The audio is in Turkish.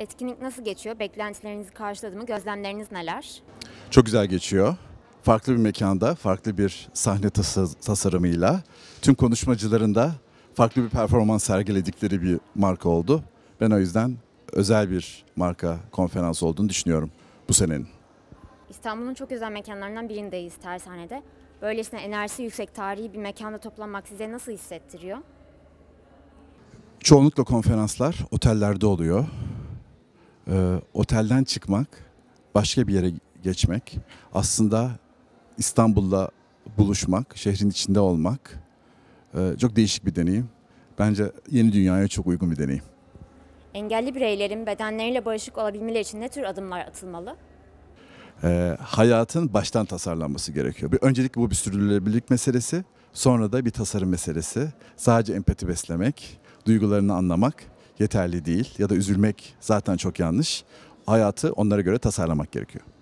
Etkinlik nasıl geçiyor? Beklentilerinizi karşıladı mı? Gözlemleriniz neler? Çok güzel geçiyor. Farklı bir mekanda, farklı bir sahne tasarımıyla tüm konuşmacıların da farklı bir performans sergiledikleri bir marka oldu. Ben o yüzden özel bir marka konferans olduğunu düşünüyorum bu senenin. İstanbul'un çok güzel mekanlarından birindeyiz tersanede. Böylesine enerjisi yüksek tarihi bir mekanda toplanmak size nasıl hissettiriyor? Çoğunlukla konferanslar otellerde oluyor e, otelden çıkmak, başka bir yere geçmek, aslında İstanbul'la buluşmak, şehrin içinde olmak e, çok değişik bir deneyim. Bence yeni dünyaya çok uygun bir deneyim. Engelli bireylerin bedenleriyle barışık olabilmeleri için ne tür adımlar atılmalı? E, hayatın baştan tasarlanması gerekiyor. Bir, öncelikle bu bir sürdürülebilirlik meselesi, sonra da bir tasarım meselesi. Sadece empati beslemek, duygularını anlamak yeterli değil ya da üzülmek zaten çok yanlış. Hayatı onlara göre tasarlamak gerekiyor.